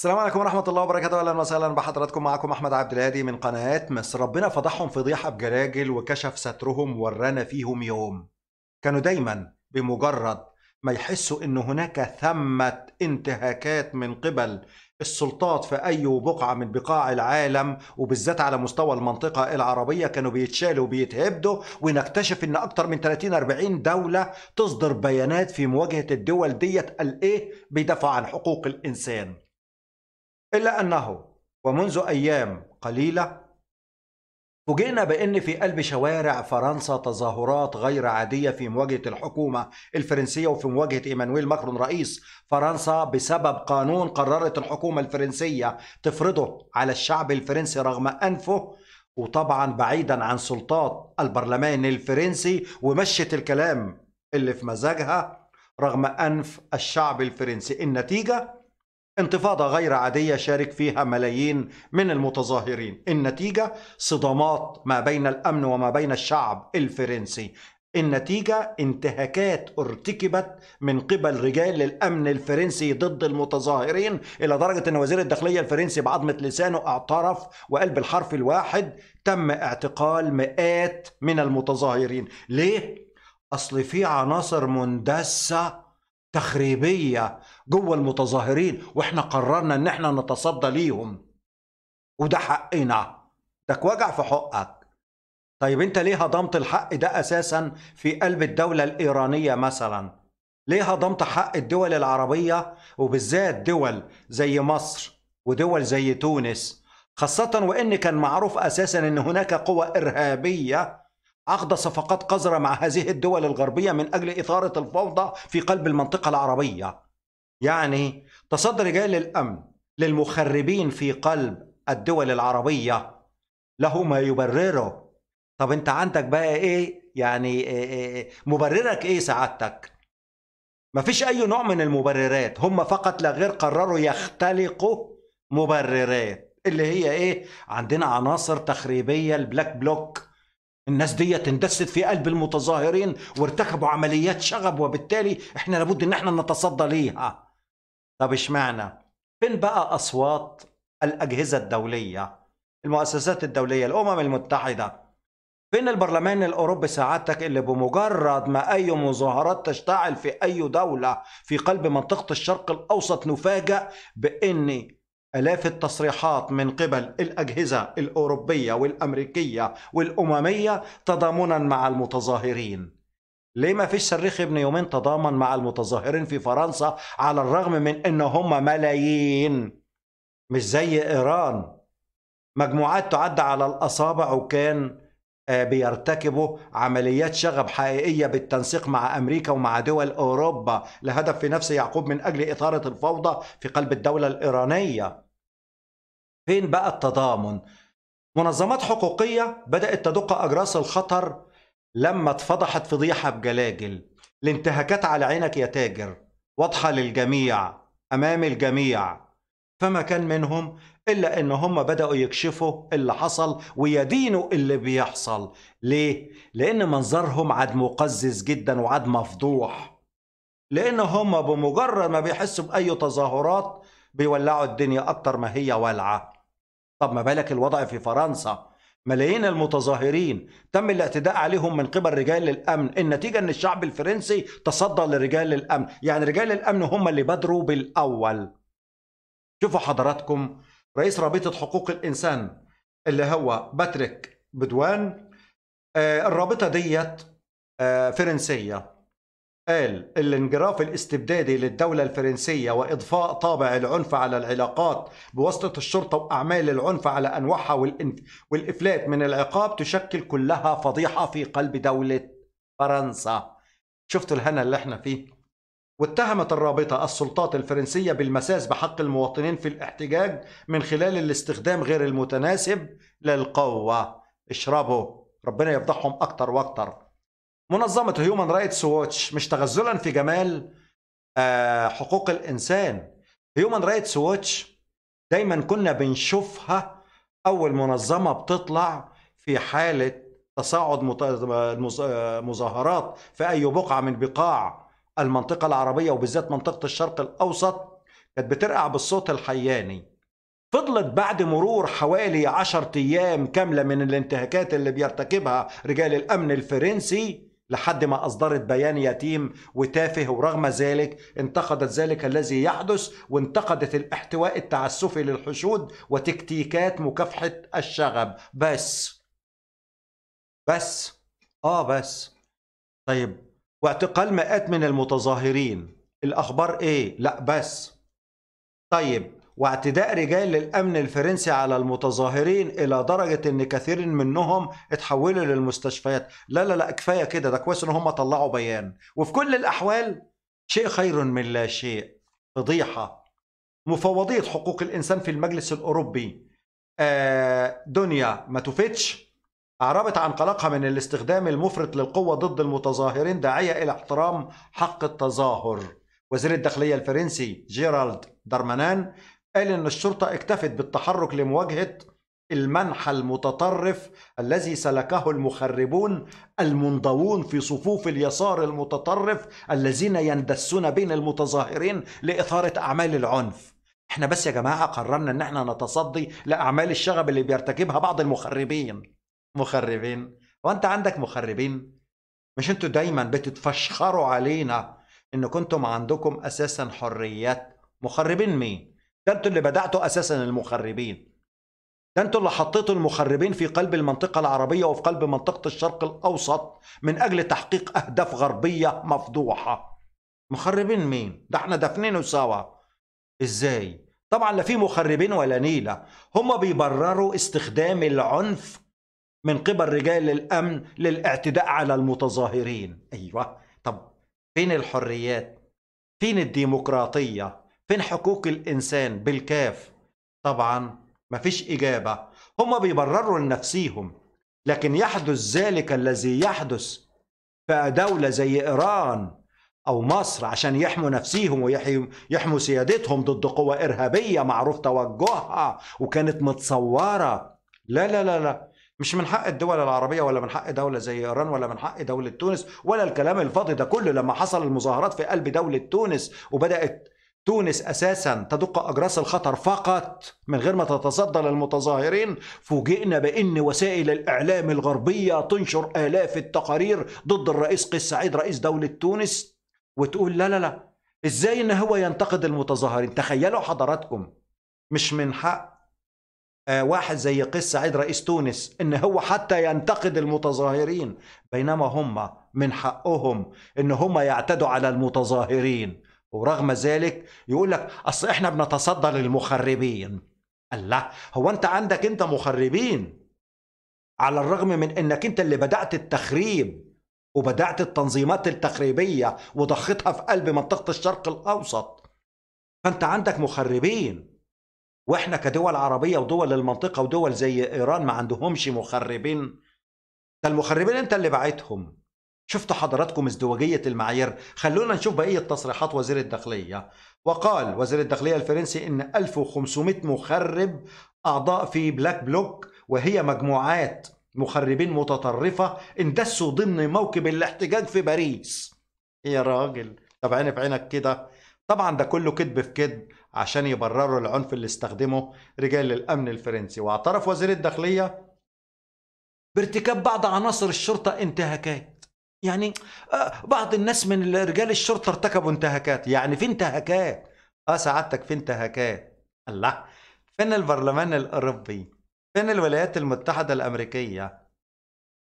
السلام عليكم ورحمة الله وبركاته أهلا وسهلا بحضراتكم معكم أحمد عبد الهادي من قناة مصر ربنا فضحهم فضيحة بجراجل وكشف سترهم ورانا فيهم يوم كانوا دايما بمجرد ما يحسوا إن هناك ثمة انتهاكات من قبل السلطات في أي بقعة من بقاع العالم وبالذات على مستوى المنطقة العربية كانوا بيتشالوا وبيتهبدوا ونكتشف إن أكتر من 30-40 دولة تصدر بيانات في مواجهة الدول ديت الإيه بيدافعوا عن حقوق الإنسان إلا أنه ومنذ أيام قليلة فوجئنا بأن في قلب شوارع فرنسا تظاهرات غير عادية في مواجهة الحكومة الفرنسية وفي مواجهة إيمانويل ماكرون رئيس فرنسا بسبب قانون قررت الحكومة الفرنسية تفرضه على الشعب الفرنسي رغم أنفه وطبعا بعيدا عن سلطات البرلمان الفرنسي ومشت الكلام اللي في مزاجها رغم أنف الشعب الفرنسي النتيجة انتفاضة غير عادية شارك فيها ملايين من المتظاهرين النتيجة صدامات ما بين الأمن وما بين الشعب الفرنسي النتيجة انتهاكات ارتكبت من قبل رجال الأمن الفرنسي ضد المتظاهرين إلى درجة أن وزير الداخلية الفرنسي بعضمة لسانه اعترف وقال بالحرف الواحد تم اعتقال مئات من المتظاهرين ليه؟ أصل في عناصر مندسة تخريبية جوه المتظاهرين واحنا قررنا ان احنا نتصدى ليهم وده حقنا ده وجع في حقك طيب انت ليه هضمت الحق ده اساسا في قلب الدولة الايرانية مثلا ليه هضمت حق الدول العربية وبالذات دول زي مصر ودول زي تونس خاصة وان كان معروف اساسا ان هناك قوى ارهابية عقد صفقات قذرة مع هذه الدول الغربية من اجل اثارة الفوضى في قلب المنطقة العربية يعني تصدى رجال الامن للمخربين في قلب الدول العربية له ما يبرره طب انت عندك بقى ايه يعني إيه، إيه، إيه، مبررك ايه سعادتك مفيش اي نوع من المبررات هم فقط لا غير قرروا يختلقوا مبررات اللي هي ايه عندنا عناصر تخريبيه البلاك بلوك الناس دي اندست في قلب المتظاهرين وارتكبوا عمليات شغب وبالتالي احنا لابد ان احنا نتصدى ليها طب اشمعنى؟ فين بقى أصوات الأجهزة الدولية؟ المؤسسات الدولية الأمم المتحدة فين البرلمان الأوروبي ساعتك اللي بمجرد ما أي مظاهرات تشتعل في أي دولة في قلب منطقة الشرق الأوسط نفاجأ بأن آلاف التصريحات من قبل الأجهزة الأوروبية والأمريكية والأممية تضامنا مع المتظاهرين ليه ما فيش صريخ ابن يومين تضامن مع المتظاهرين في فرنسا على الرغم من ان هم ملايين مش زي ايران مجموعات تعد على الاصابع وكان آه، بيرتكبوا عمليات شغب حقيقيه بالتنسيق مع امريكا ومع دول اوروبا لهدف في نفس يعقوب من اجل اثاره الفوضى في قلب الدوله الايرانيه. فين بقى التضامن؟ منظمات حقوقيه بدات تدق اجراس الخطر لما اتفضحت فضيحة بجلاجل الانتهاكات على عينك يا تاجر واضحة للجميع أمام الجميع فما كان منهم إلا إن هم بدأوا يكشفوا اللي حصل ويدينوا اللي بيحصل ليه؟ لأن منظرهم عاد مقزز جدا وعاد مفضوح لأن هم بمجرد ما بيحسوا بأي تظاهرات بيولعوا الدنيا أكتر ما هي والعة طب ما بالك الوضع في فرنسا ملايين المتظاهرين تم الاعتداء عليهم من قبل رجال الامن النتيجه ان الشعب الفرنسي تصدى لرجال الامن يعني رجال الامن هم اللي بادروا بالاول شوفوا حضراتكم رئيس رابطه حقوق الانسان اللي هو باتريك بدوان آه، الرابطه ديت آه، فرنسيه قال الانجراف الاستبدادي للدولة الفرنسية وإضفاء طابع العنف على العلاقات بواسطة الشرطة وأعمال العنف على أنواعها والإفلات من العقاب تشكل كلها فضيحة في قلب دولة فرنسا شفتوا الهنا اللي احنا فيه واتهمت الرابطة السلطات الفرنسية بالمساس بحق المواطنين في الاحتجاج من خلال الاستخدام غير المتناسب للقوة اشربوا ربنا يفضحهم أكتر وأكتر منظمة هيومن رايتس ووتش مش تغزلا في جمال آه، حقوق الإنسان هيومن رايتس ووتش دايما كنا بنشوفها أول منظمة بتطلع في حالة تصاعد آه، مظاهرات في أي بقعة من بقاع المنطقة العربية وبالذات منطقة الشرق الأوسط كانت بترقع بالصوت الحياني فضلت بعد مرور حوالي عشرة أيام كاملة من الانتهاكات اللي بيرتكبها رجال الأمن الفرنسي لحد ما أصدرت بيان يتيم وتافه ورغم ذلك انتقدت ذلك الذي يحدث وانتقدت الاحتواء التعسفي للحشود وتكتيكات مكافحة الشغب بس بس آه بس طيب واعتقال مئات من المتظاهرين الأخبار إيه؟ لا بس طيب واعتداء رجال الأمن الفرنسي على المتظاهرين إلى درجة إن كثير منهم اتحولوا للمستشفيات لا لا لا كفاية كده ده كويس إن هم طلعوا بيان وفي كل الأحوال شيء خير من لا شيء فضيحة مفوضية حقوق الإنسان في المجلس الأوروبي آه، دنيا ما توفتش أعربت عن قلقها من الاستخدام المفرط للقوة ضد المتظاهرين داعية إلى احترام حق التظاهر وزير الداخلية الفرنسي جيرالد درمانان قال إن الشرطة اكتفت بالتحرك لمواجهة المنحى المتطرف الذي سلكه المخربون المنضوون في صفوف اليسار المتطرف الذين يندسون بين المتظاهرين لإثارة أعمال العنف احنا بس يا جماعة قررنا ان احنا نتصدي لأعمال الشغب اللي بيرتكبها بعض المخربين مخربين وانت عندك مخربين مش انتوا دايما بتتفشخروا علينا ان كنتم عندكم اساسا حريات مخربين مين ده انتوا اللي بدعتوا اساسا المخربين ده انتوا اللي حطيتوا المخربين في قلب المنطقه العربيه وفي قلب منطقه الشرق الاوسط من اجل تحقيق اهداف غربيه مفضوحه مخربين مين ده احنا دافنينه سوا ازاي طبعا لا في مخربين ولا نيله هم بيبرروا استخدام العنف من قبل رجال الامن للاعتداء على المتظاهرين ايوه طب فين الحريات فين الديمقراطيه فين حقوق الإنسان بالكاف طبعا ما فيش إجابة هم بيبرروا لنفسيهم لكن يحدث ذلك الذي يحدث في دولة زي إيران أو مصر عشان يحموا نفسيهم ويحموا سيادتهم ضد قوة إرهابية معروف توجهها وكانت متصورة لا لا لا لا مش من حق الدول العربية ولا من حق دولة زي إيران ولا من حق دولة تونس ولا الكلام الفاضي ده كله لما حصل المظاهرات في قلب دولة تونس وبدأت تونس أساسا تدق أجراس الخطر فقط من غير ما تتصدى للمتظاهرين فوجئنا بأن وسائل الإعلام الغربية تنشر آلاف التقارير ضد الرئيس قيس سعيد رئيس دولة تونس وتقول لا لا لا إزاي إن هو ينتقد المتظاهرين تخيلوا حضراتكم مش من حق آه، واحد زي قيس سعيد رئيس تونس ان هو حتى ينتقد المتظاهرين بينما هم من حقهم ان هم يعتدوا على المتظاهرين ورغم ذلك يقول لك اصل احنا بنتصدى للمخربين الله هو انت عندك انت مخربين على الرغم من انك انت اللي بدات التخريب وبدات التنظيمات التخريبيه وضختها في قلب منطقه الشرق الاوسط فانت عندك مخربين واحنا كدول عربيه ودول المنطقه ودول زي ايران ما عندهمش مخربين ده المخربين انت اللي بعتهم شفتوا حضراتكم ازدواجية المعايير خلونا نشوف بقية تصريحات وزير الداخلية وقال وزير الداخلية الفرنسي إن 1500 مخرب أعضاء في بلاك بلوك وهي مجموعات مخربين متطرفة اندسوا ضمن موكب الاحتجاج في باريس إيه يا راجل طب عيني في عينك كده طبعا ده كله كذب في كذب عشان يبرروا العنف اللي استخدمه رجال الأمن الفرنسي واعترف وزير الداخلية بارتكاب بعض عناصر الشرطة انتهاكات يعني آه، بعض الناس من رجال الشرطة ارتكبوا انتهاكات يعني في انتهاكات اه سعادتك في انتهاكات الله فين البرلمان الأوروبي فين الولايات المتحدة الأمريكية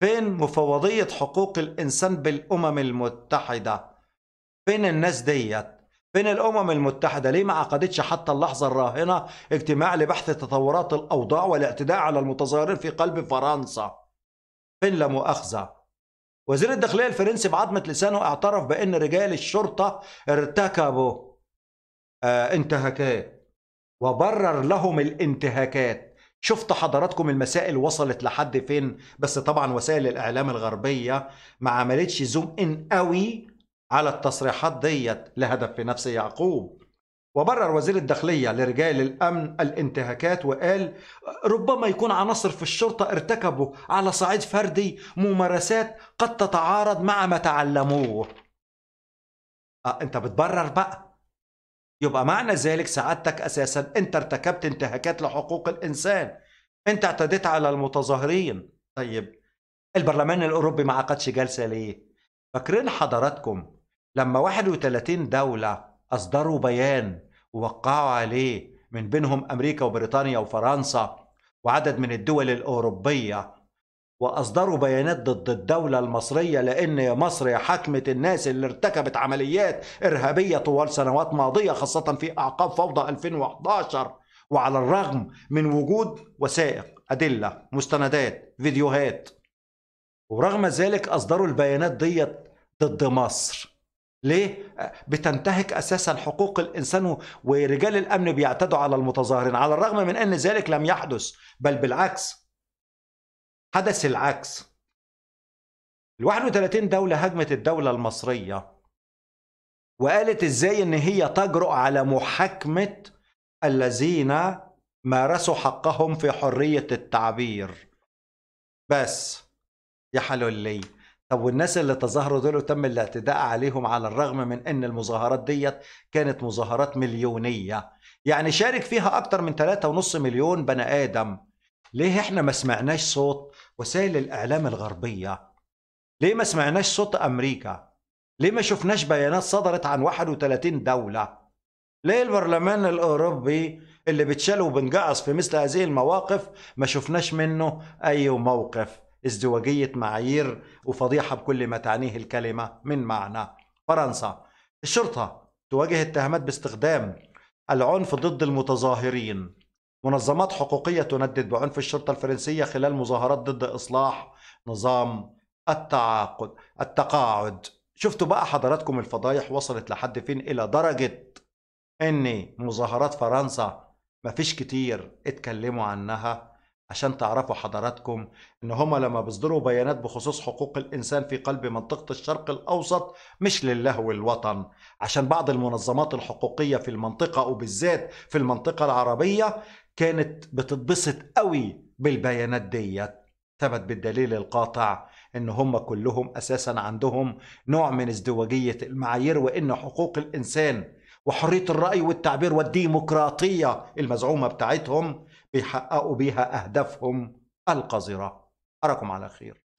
فين مفوضية حقوق الإنسان بالأمم المتحدة فين الناس ديت فين الأمم المتحدة ليه ما عقدتش حتى اللحظة الراهنة اجتماع لبحث تطورات الأوضاع والاعتداء على المتظاهرين في قلب فرنسا فين لا مؤاخذة وزير الداخلية الفرنسي بعضمة لسانه اعترف بأن رجال الشرطة ارتكبوا آه، انتهاكات وبرر لهم الانتهاكات شفت حضراتكم المسائل وصلت لحد فين بس طبعا وسائل الإعلام الغربية ما عملتش زوم إن قوي على التصريحات ديت لهدف في نفس يعقوب وبرر وزير الداخلية لرجال الأمن الانتهاكات وقال ربما يكون عناصر في الشرطة ارتكبوا على صعيد فردي ممارسات قد تتعارض مع ما تعلموه أه أنت بتبرر بقى يبقى معنى ذلك سعادتك أساسا أنت ارتكبت انتهاكات لحقوق الإنسان أنت اعتديت على المتظاهرين طيب البرلمان الأوروبي ما عقدش جلسة ليه؟ فاكرين حضراتكم لما 31 دولة أصدروا بيان ووقعوا عليه من بينهم أمريكا وبريطانيا وفرنسا وعدد من الدول الأوروبية وأصدروا بيانات ضد الدولة المصرية لأن يا مصر يا حكمة الناس اللي ارتكبت عمليات إرهابية طوال سنوات ماضية خاصة في أعقاب فوضى 2011 وعلى الرغم من وجود وثائق أدلة مستندات فيديوهات ورغم ذلك أصدروا البيانات ديت ضد مصر ليه؟ بتنتهك اساسا حقوق الانسان ورجال الامن بيعتدوا على المتظاهرين على الرغم من ان ذلك لم يحدث بل بالعكس حدث العكس ال 31 دولة هاجمت الدولة المصرية وقالت ازاي ان هي تجرؤ على محاكمة الذين مارسوا حقهم في حرية التعبير بس يا حلولي طب والناس اللي تظاهروا دول تم الاعتداء عليهم على الرغم من ان المظاهرات ديت كانت مظاهرات مليونيه يعني شارك فيها اكتر من 3.5 مليون بني ادم ليه احنا ما سمعناش صوت وسائل الاعلام الغربيه ليه ما سمعناش صوت امريكا ليه ما شفناش بيانات صدرت عن 31 دوله ليه البرلمان الاوروبي اللي بتشال وبنقعص في مثل هذه المواقف ما شفناش منه اي موقف ازدواجية معايير وفضيحة بكل ما تعنيه الكلمة من معنى فرنسا الشرطة تواجه اتهامات باستخدام العنف ضد المتظاهرين منظمات حقوقية تندد بعنف الشرطة الفرنسية خلال مظاهرات ضد إصلاح نظام التعاقد التقاعد شفتوا بقى حضراتكم الفضايح وصلت لحد فين إلى درجة إن مظاهرات فرنسا مفيش كتير اتكلموا عنها عشان تعرفوا حضراتكم ان هما لما بيصدروا بيانات بخصوص حقوق الانسان في قلب منطقه الشرق الاوسط مش للهو الوطن عشان بعض المنظمات الحقوقيه في المنطقه وبالذات في المنطقه العربيه كانت بتتبسط قوي بالبيانات ديت ثبت بالدليل القاطع ان هم كلهم اساسا عندهم نوع من ازدواجيه المعايير وان حقوق الانسان وحريه الراي والتعبير والديمقراطيه المزعومه بتاعتهم بيحققوا بيها أهدافهم القذرة أراكم على خير